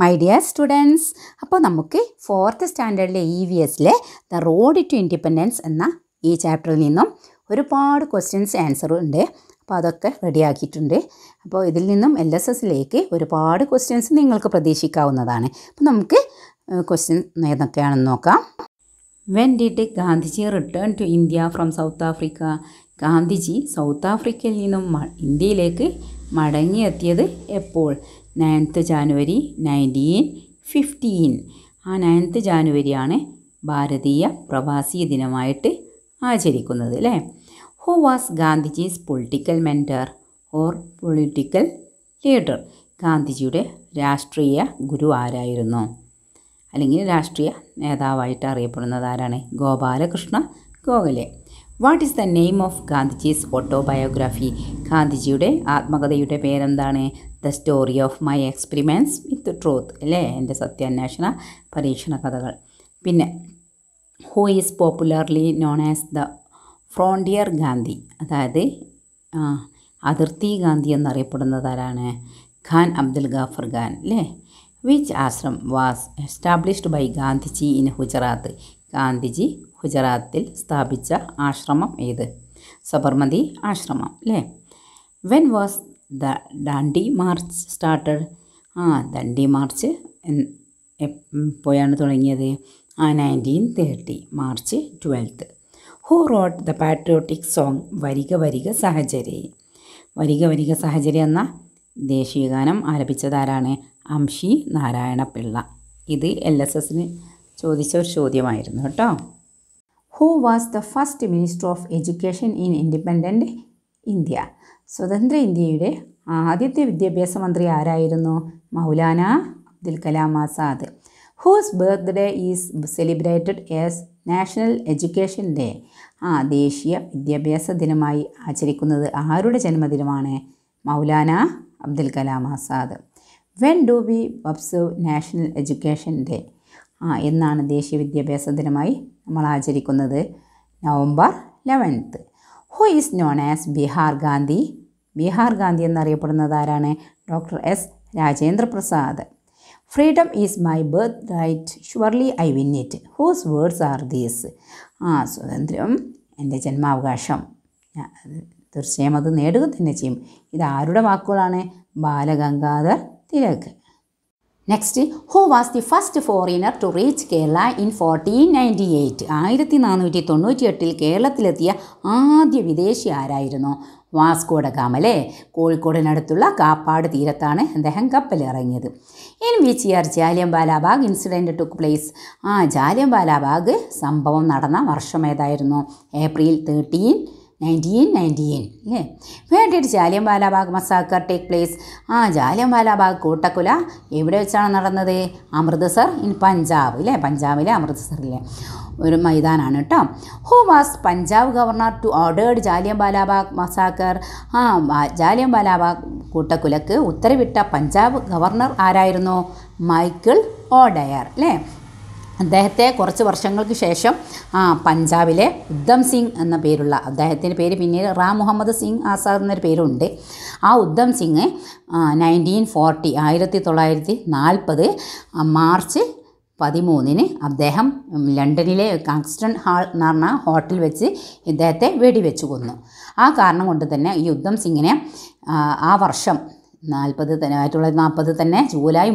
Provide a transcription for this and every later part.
my dear students fourth നമുക്ക് ഫോർത്ത് സ്റ്റാൻഡേർഡിലെ ഇ വി എസിലെ ദ റോഡ് ടു ഇൻഡിപെൻഡൻസ് എന്ന ഈ ചാപ്റ്ററിൽ നിന്നും ഒരുപാട് ക്വസ്റ്റ്യൻസ് ആൻസർ ഉണ്ട് അപ്പോൾ അതൊക്കെ റെഡിയാക്കിയിട്ടുണ്ട് അപ്പോൾ ഇതിൽ നിന്നും എൽ എസ് എസിലേക്ക് ഒരുപാട് ക്വസ്റ്റ്യൻസ് നിങ്ങൾക്ക് പ്രതീക്ഷിക്കാവുന്നതാണ് അപ്പോൾ നമുക്ക് ക്വസ്റ്റ്യൻ ഏതൊക്കെയാണെന്ന് നോക്കാം when did Gandhiji return to India from South Africa Gandhiji South ആഫ്രിക്കയിൽ നിന്നും ഇന്ത്യയിലേക്ക് മടങ്ങിയെത്തിയത് എപ്പോൾ നയൻത്ത് ജാനുവരി നയൻറ്റീൻ ഫിഫ്റ്റീൻ ആ നയൻത്ത് ജാനുവരിയാണ് ഭാരതീയ പ്രവാസി ദിനമായിട്ട് ആചരിക്കുന്നത് അല്ലേ who was Gandhiji's political mentor or political leader ഗാന്ധിജിയുടെ രാഷ്ട്രീയ ഗുരു ആരായിരുന്നു അല്ലെങ്കിൽ രാഷ്ട്രീയ നേതാവായിട്ട് അറിയപ്പെടുന്നത് ആരാണ് Gopalakrishna Gokhale what is the name of Gandhiji's autobiography ഗാന്ധിജിയുടെ ആത്മകഥയുടെ പേരെന്താണ് the story of my experiments with truth അല്ലേ എൻ്റെ സത്യാന്വേഷണ പരീക്ഷണ കഥകൾ പിന്നെ who is popularly known as the frontier Gandhi അതായത് അതിർത്തി ഗാന്ധി എന്നറിയപ്പെടുന്നത് ആരാണ് ഖാൻ അബ്ദുൽ ഗാഫർ ഖാൻ അല്ലേ which ashram was established by Gandhiji in Gujarat Gandhiji ഗുജറാത്തിൽ സ്ഥാപിച്ച ആശ്രമം ഏത് സബർമതി ആശ്രമം അല്ലേ when was the Dandi march started ആ ദണ്ടി മാർച്ച് എപ്പോഴാണ് തുടങ്ങിയത് ആ nineteen thirty march twelfth who wrote the patriotic song വരിക വരിക സഹചര്യ വരിക വരിക സഹചര്യ എന്ന ദേശീയഗാനം ആലപിച്ചതാരാണ് അംഷി നാരായണപിള്ള ഇത് എൽ എസ് എസിന് ചോദിച്ച ഒരു ചോദ്യമായിരുന്നു കേട്ടോ who was the first minister of education in independent India സ്വതന്ത്ര ഇന്ത്യയുടെ ആദ്യത്തെ വിദ്യാഭ്യാസ മന്ത്രി ആരായിരുന്നു Maulana Abdul Kalam Azad whose birthday is celebrated as national education day ആ ദേശീയ വിദ്യാഭ്യാസ ദിനമായി ആചരിക്കുന്നത് ആരുടെ ജന്മദിനമാണ് Maulana Abdul Kalam Azad when do we observe national education day ആ എന്നാണ് ദേശീയ വിദ്യാഭ്യാസ ദിനമായി നമ്മൾ ആചരിക്കുന്നത് November eleventh who is known as Bihar Gandhi Bihar Gandhi എന്നറിയപ്പെടുന്നത് ആരാണ് doctor S Rajendra Prasad freedom is my birth right surely I win it whose words are these ആ സ്വാതന്ത്ര്യം എൻ്റെ ജന്മാവകാശം തീർച്ചയായും അത് നേടുക തന്നെ ചെയ്യും ഇത് ആരുടെ വാക്കുകളാണ് Balagangadhar Tilak next who was the first foreigner to reach Kerala in fourteen ninety eight ആയിരത്തി നാനൂറ്റി തൊണ്ണൂറ്റി എട്ടിൽ കേരളത്തിലെത്തിയ ആദ്യ വിദേശി ആരായിരുന്നു വാസ്കോഡ ഗാമ കോഴിക്കോടിനടുത്തുള്ള കാപ്പാട് തീരത്താണ് അദ്ദേഹം കപ്പലിറങ്ങിയത് in which year Walabagh incident took place ആ ബാലാബാഗ് സംഭവം നടന്ന വർഷം ഏതായിരുന്നു ഏപ്രിൽ തേർട്ടീൻ നയൻറ്റീൻ നയൻറ്റീൻ അല്ലേ വേണ്ടിയിട്ട് ജാലിയൻവാലാബാഗ് മസാക്കർ ടേക്ക് പ്ലേസ് ആ ജാലിയൻവാലാബാഗ് ബാഗ് കൂട്ടക്കുല എവിടെ വെച്ചാണ് നടന്നത് അമൃത്സർ ഇൻ പഞ്ചാബ് അല്ലേ പഞ്ചാബിലെ അമൃത്സറിലെ ഒരു മൈതാനാണ് കേട്ടോ who was Punjab governor to ordered Jallianwala Bagh massacre ആ ജാലിയൻവാലാബാഗ് ബാഗ് കൂട്ടക്കുലക്ക് ഉത്തരവിട്ട പഞ്ചാബ് ഗവർണർ ആരായിരുന്നു മൈക്കിൾ ഓഡയർ അല്ലേ അദ്ദേഹത്തെ കുറച്ച് വർഷങ്ങൾക്ക് ശേഷം പഞ്ചാബിലെ ഉദ്ധം സിംഗ് എന്ന പേരുള്ള അദ്ദേഹത്തിൻ്റെ പേര് പിന്നീട് റാം മുഹമ്മദ് സിംഗ് ആസാദ് എന്നൊരു പേരുണ്ട് ആ ഉദ്ധം സിംഗ് നയൻറ്റീൻ ഫോർട്ടി ആയിരത്തി തൊള്ളായിരത്തി നാൽപ്പത് മാർച്ച് പതിമൂന്നിന് അദ്ദേഹം ലണ്ടനിലെ കാക്സ്റ്റൺ ഹാൾ എന്ന് പറഞ്ഞ ഹോട്ടൽ വെച്ച് ഇദ്ദേഹത്തെ വെടിവെച്ച് കൊന്നു ആ കാരണം കൊണ്ട് തന്നെ ഈ ഉദ്ധം സിംഗിനെ ആ വർഷം നാൽപ്പത് തന്നെ ആയിരത്തി തൊള്ളായിരത്തി നാൽപ്പത് തന്നെ ജൂലൈ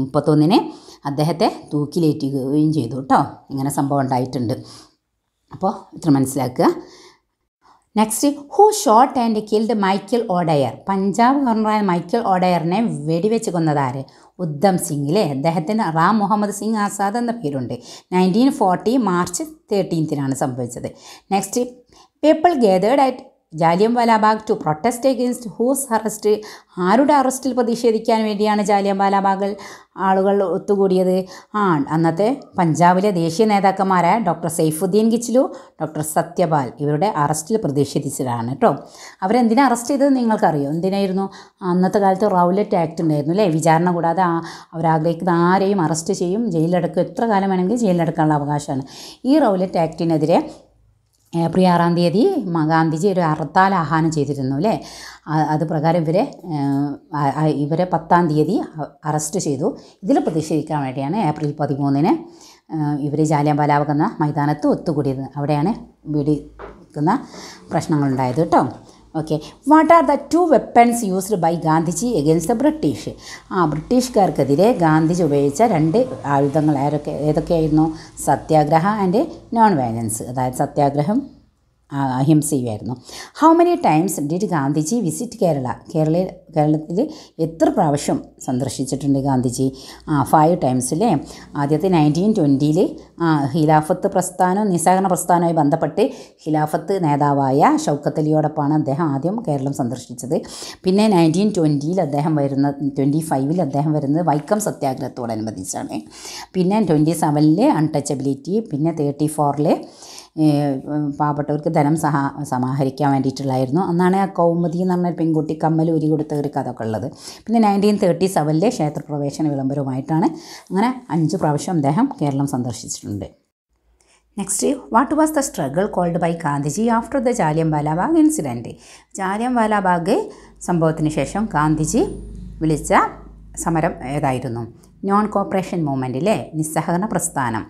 മുപ്പത്തൊന്നിന് അദ്ദേഹത്തെ തൂക്കിലേറ്റുകയും ചെയ്തു കേട്ടോ ഇങ്ങനെ സംഭവം ഉണ്ടായിട്ടുണ്ട് അപ്പോൾ ഇത്ര മനസ്സിലാക്കുക next who shot and killed Michael O'Dwyer Punjab ഗവർണറായ മൈക്കിൾ ഓഡയറിനെ വെടിവെച്ച് കൊന്നതാര് ഉദ്ധം സിംഗിലെ അദ്ദേഹത്തിന് റാം മുഹമ്മദ് സിംഗ് ആസാദ് എന്ന പേരുണ്ട് നയൻറ്റീൻ ഫോർട്ടി മാർച്ച് തേർട്ടീൻത്തിനാണ് സംഭവിച്ചത് next people gathered at Jallian Walabagh to protest against whose arrest ആരുടെ അറസ്റ്റിൽ പ്രതിഷേധിക്കാൻ വേണ്ടിയാണ് ജാലിയം വാലാബാഗ് ആളുകൾ ഒത്തുകൂടിയത് ആ അന്നത്തെ പഞ്ചാബിലെ ദേശീയ നേതാക്കന്മാരായ ഡോക്ടർ സൈഫുദ്ദീൻ ഗിച്ചിലു ഡോക്ടർ സത്യപാൽ ഇവരുടെ അറസ്റ്റിൽ പ്രതിഷേധിച്ചതാണ് കേട്ടോ അവരെന്തിനാ അറസ്റ്റ് ചെയ്തത് നിങ്ങൾക്കറിയോ എന്തിനായിരുന്നു അന്നത്തെ കാലത്ത് റൗലറ്റ് ആക്ട് ഉണ്ടായിരുന്നു അല്ലേ വിചാരണ കൂടാതെ അവരാഗ്രഹിക്കുന്ന ആരെയും അറസ്റ്റ് ചെയ്യും ജയിലിലെടുക്കും എത്ര കാലം വേണമെങ്കിൽ ജയിലിലെടുക്കാനുള്ള അവകാശമാണ് ഈ റൗലറ്റ് ആക്ടിനെതിരെ ഏപ്രിൽ ആറാം തീയതി ഗാന്ധിജി ഒരു ഹർത്താൽ ആഹ്വാനം ചെയ്തിരുന്നു അല്ലേ അത് പ്രകാരം ഇവരെ ഇവരെ പത്താം തീയതി അറസ്റ്റ് ചെയ്തു ഇതിൽ പ്രതിഷേധിക്കാൻ വേണ്ടിയാണ് ഏപ്രിൽ പതിമൂന്നിന് ഇവർ ജാലിയാൻ എന്ന മൈതാനത്ത് ഒത്തുകൂടിയത് അവിടെയാണ് വെടിക്കുന്ന പ്രശ്നങ്ങളുണ്ടായത് കേട്ടോ okay what are the two weapons used by Gandhiji against the British ആ ബ്രിട്ടീഷുകാർക്കെതിരെ ഗാന്ധിജി ഉപയോഗിച്ച രണ്ട് ആയുധങ്ങൾ ആരൊക്കെ ഏതൊക്കെയായിരുന്നു സത്യാഗ്രഹ ആൻഡ് നോൺ വയലൻസ് അതായത് സത്യാഗ്രഹം അഹിംസയുമായിരുന്നു how many times did Gandhiji visit Kerala Kerala കേരളത്തിൽ എത്ര പ്രാവശ്യം സന്ദർശിച്ചിട്ടുണ്ട് ഗാന്ധിജി ആ ഫൈവ് ടൈംസിലെ ആദ്യത്തെ നയൻറ്റീൻ ട്വൻറ്റിയിൽ ഖിലാഫത്ത് പ്രസ്ഥാനം നിസ്സഹകരണ പ്രസ്ഥാനവുമായി ബന്ധപ്പെട്ട് ഖിലാഫത്ത് നേതാവായ ഷൗക്കത്തലിയോടൊപ്പമാണ് അദ്ദേഹം ആദ്യം കേരളം സന്ദർശിച്ചത് പിന്നെ നയൻറ്റീൻ ട്വൻറ്റിയിൽ അദ്ദേഹം വരുന്ന ട്വൻറ്റി ഫൈവിൽ അദ്ദേഹം വരുന്നത് വൈക്കം സത്യാഗ്രഹത്തോടനുബന്ധിച്ചാണ് പിന്നെ ട്വൻറ്റി സെവനിലെ അൺടച്ചബിലിറ്റി പിന്നെ തേർട്ടി ഫോറിലെ പാവപ്പെട്ടവർക്ക് ധനം സഹ സമാഹരിക്കാൻ വേണ്ടിയിട്ടുള്ളായിരുന്നു അന്നാണ് ആ കൗമുദി എന്ന് പറഞ്ഞ പെൺകുട്ടി കമ്മൽ ഉരി കൊടുത്ത ഒരു കഥ ഒക്കെ ഉള്ളത് പിന്നെ നയൻറ്റീൻ തേർട്ടി സെവനിലെ ക്ഷേത്രപ്രവേശന വിളംബരവുമായിട്ടാണ് അങ്ങനെ അഞ്ച് പ്രാവശ്യം അദ്ദേഹം കേരളം സന്ദർശിച്ചിട്ടുണ്ട് next what was the struggle called by Gandhiji after the Jallian Walabagh incident Jallian Walabagh സംഭവത്തിന് ശേഷം ഗാന്ധിജി വിളിച്ച സമരം ഏതായിരുന്നു നോൺ കോപ്പറേഷൻ മൂവ്മെൻറ്റ് അല്ലേ നിസ്സഹകരണ പ്രസ്ഥാനം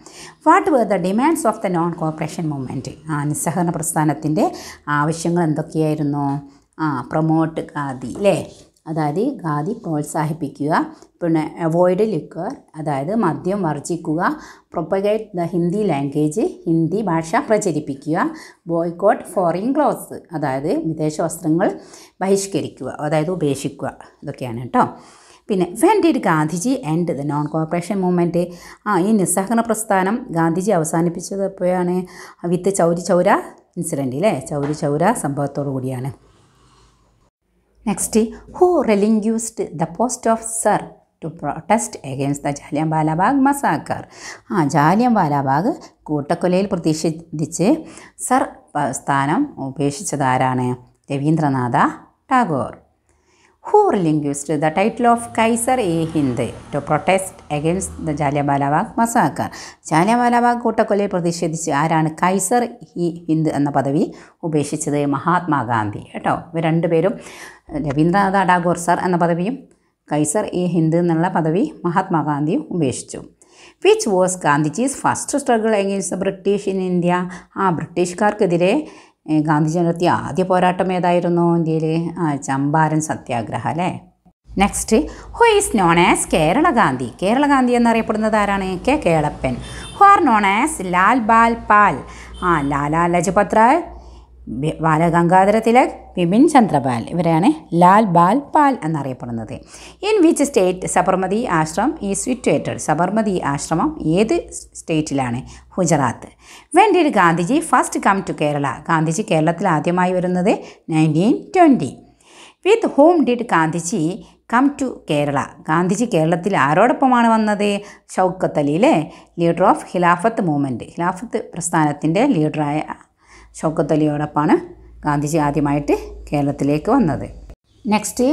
what were the demands of the non cooperation movement ആ നിസ്സഹകരണ പ്രസ്ഥാനത്തിൻ്റെ ആവശ്യങ്ങൾ എന്തൊക്കെയായിരുന്നു ആ പ്രൊമോട്ട് ഖാദി അല്ലേ അതായത് ഖാദി പ്രോത്സാഹിപ്പിക്കുക പിന്നെ അവോയ്ഡ് ലിക്വർ അതായത് മദ്യം വർജിക്കുക propagate the Hindi language Hindi ഭാഷ പ്രചരിപ്പിക്കുക ബോയ്ക്കോട്ട് ഫോറിൻ ക്ലോത്ത്സ് അതായത് വിദേശ വസ്ത്രങ്ങൾ ബഹിഷ്കരിക്കുക അതായത് ഉപേക്ഷിക്കുക ഇതൊക്കെയാണ് കേട്ടോ പിന്നെ when did Gandhiji and the non corporation movement ആ ഈ നിസ്സഹകരണ പ്രസ്ഥാനം ഗാന്ധിജി അവസാനിപ്പിച്ചത് എപ്പോഴാണ് വിത്ത് ചൗരി ചൗര ഇൻസിഡൻ്റ് അല്ലേ ചൗരി ചൗര സംഭവത്തോടു കൂടിയാണ് next who relinquished the post of sir to protest against the Jallian Walabagh massacre ആ ജാലിയം ബാലാബാഗ് കൂട്ടക്കൊലയിൽ പ്രതിഷേധിച്ച് സർ സ്ഥാനം ഉപേക്ഷിച്ചതാരാണ് Rabindranath Tagore who relinquished the title of Kaiser i Hind to protest against the Jallianwala massacre Jallianwala കൂട്ടക്കൊലയെ പ്രതിഷേധിച്ച് ആരാണ് കൈസർ ഇ ഹിന്ദ് എന്ന പദവി ഉപേക്ഷിച്ചത് മഹാത്മാഗാന്ധി കേട്ടോ ഇവർ രണ്ടുപേരും രവീന്ദ്രനാഥ ടാഗോർ സർ എന്ന പദവിയും കൈസർ എ ഹിന്ദ് എന്നുള്ള പദവി മഹാത്മാഗാന്ധി ഉപേക്ഷിച്ചു which was Gandhiji's first struggle against British in India ആ ബ്രിട്ടീഷുകാർക്കെതിരെ ഗാന്ധിജി നടത്തിയ ആദ്യ പോരാട്ടം ഏതായിരുന്നു ഇന്ത്യയിൽ ചമ്പാരൻ സത്യാഗ്രഹ അല്ലേ next who is known as Kerala Gandhi Kerala Gandhi എന്നറിയപ്പെടുന്നത് ആരാണ് K Kelappan who are known as Lal Bal Pal ആ ലാലാ ലജപത് റായ് ബാലഗംഗാധര തിലക് ബിപിൻ ചന്ദ്രപാൽ ഇവരാണ് ലാൽ ബാൽ പാൽ എന്നറിയപ്പെടുന്നത് ഇൻ വിച്ച് സ്റ്റേറ്റ് സബർമതി ആശ്രമം ഈ സിറ്റുവേറ്റഡ് സബർമതി ആശ്രമം ഏത് സ്റ്റേറ്റിലാണ് Gujarat when did Gandhiji first come to Kerala Gandhiji കേരളത്തിൽ ആദ്യമായി വരുന്നത് nineteen twenty with whom did Gandhiji come to Kerala Gandhiji കേരളത്തിൽ ആരോടൊപ്പമാണ് വന്നത് Shaukat leader of Khilafat movement Khilafat പ്രസ്ഥാനത്തിൻ്റെ ലീഡറായ ഷൗക്കത്തലിയോടൊപ്പമാണ് ഗാന്ധിജി ആദ്യമായിട്ട് കേരളത്തിലേക്ക് വന്നത് next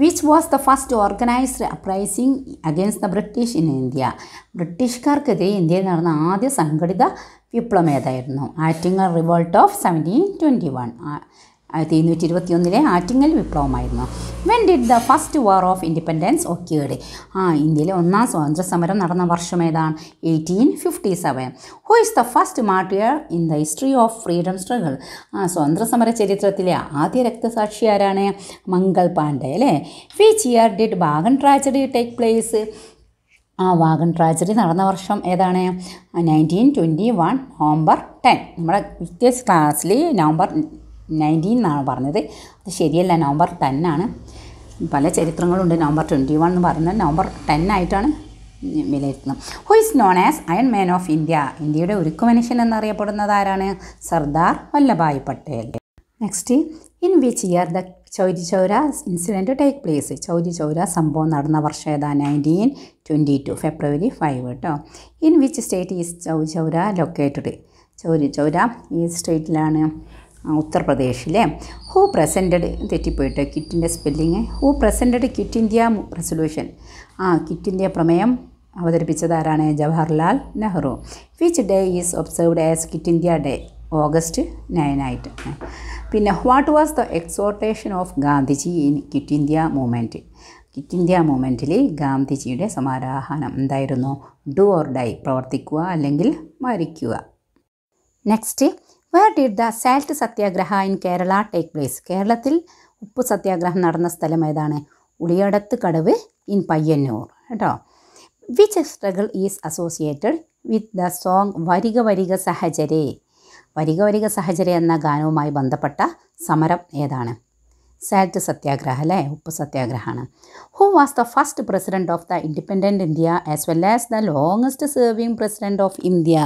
which was the first organised uprising against the British in India ബ്രിട്ടീഷുകാർക്കെതിരെ ഇന്ത്യയിൽ നടന്ന ആദ്യ സംഘടിത വിപ്ലവം ഏതായിരുന്നു Attingal revolt of seventeen twenty one ആയിരത്തി എഴുന്നൂറ്റി ഇരുപത്തിയൊന്നിലെ ആറ്റിങ്ങൽ വിപ്ലവമായിരുന്നു when did the first war of independence ഒക്കെയുടെ ആ ഇന്ത്യയിലെ ഒന്നാം സ്വാതന്ത്ര്യ സമരം നടന്ന വർഷം ഏതാണ് eighteen fifty seven who is the first martyr in the history of freedom struggle ആ സ്വാതന്ത്ര്യ സമര ചരിത്രത്തിലെ ആദ്യ രക്തസാക്ഷി ആരാണ് മംഗൾ പാണ്ഡെ അല്ലേ which year did wagon tragedy take place ആ വാഗൺ ട്രാജഡി നടന്ന വർഷം ഏതാണ് nineteen twenty one November ten നമ്മുടെ വിറ്റേഴ്സ് ക്ലാസ്സിൽ നവംബർ നയൻറ്റീൻ എന്നാണ് പറഞ്ഞത് അത് ശരിയല്ല നവംബർ ടെന്നാണ് പല ചരിത്രങ്ങളുണ്ട് നവംബർ ട്വൻറ്റി വൺ എന്ന് പറയുന്നത് നവംബർ ടെൻ ആയിട്ടാണ് വിലയിരുത്തുന്നത് who is known as iron man of India ഇന്ത്യയുടെ ഉരുക്കു മനുഷ്യൻ എന്നറിയപ്പെടുന്നത് ആരാണ് Sardar Vallabhbhai Patel next in which year the Chauri Chaura incident take place Chauri Chaura സംഭവം നടന്ന വർഷം ഏതാ nineteen twenty two February five കേട്ടോ in which state is Chauri Chaura located Chauri Chaura ഈ സ്റ്റേറ്റിലാണ് ഉത്തർപ്രദേശിലെ ഹൂ പ്രസൻറ്റഡ് തെറ്റിപ്പോയിട്ട് കിറ്റിൻ്റെ spelling who presented quit India resolution ആ കിറ്റ് ഇന്ത്യ പ്രമേയം അവതരിപ്പിച്ചത് ആരാണ് Jawaharlal Nehru which day is observed as quit India day August നയനായിട്ട് പിന്നെ what was the exhortation of Gandhiji in quit India movement quit India മൂവ്മെൻറ്റിൽ ഗാന്ധിജിയുടെ സമാരാഹനം എന്തായിരുന്നു ഡു ഓർ ഡൈ പ്രവർത്തിക്കുക അല്ലെങ്കിൽ മരിക്കുക next where did the salt satyagraha in Kerala take place കേരളത്തിൽ ഉപ്പ് സത്യാഗ്രഹം നടന്ന സ്ഥലം ഏതാണ് ഉളിയടത്ത് കടവ് ഇൻ പയ്യന്നൂർ കേട്ടോ which struggle is associated with the song വരിക വരിക സഹചരേ വരിക വരിക സഹചര എന്ന ഗാനവുമായി ബന്ധപ്പെട്ട സമരം ഏതാണ് സാൽട്ട് സത്യാഗ്രഹ അല്ലേ ഉപ്പ് സത്യാഗ്രഹമാണ് who was the first president of the independent India as well as the longest serving president of India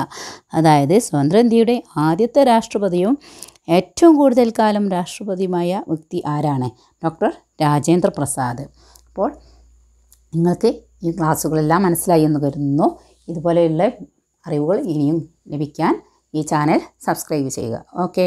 അതായത് സ്വതന്ത്ര ഇന്ത്യയുടെ ആദ്യത്തെ രാഷ്ട്രപതിയും ഏറ്റവും കൂടുതൽ കാലം രാഷ്ട്രപതിയുമായ വ്യക്തി ആരാണ് ഡോക്ടർ രാജേന്ദ്ര പ്രസാദ് അപ്പോൾ നിങ്ങൾക്ക് ഈ ക്ലാസ്സുകളെല്ലാം മനസ്സിലായി എന്ന് കരുതുന്നു ഇതുപോലെയുള്ള അറിവുകൾ ഇനിയും ലഭിക്കാൻ ഈ ചാനൽ സബ്സ്ക്രൈബ് ചെയ്യുക ഓക്കേ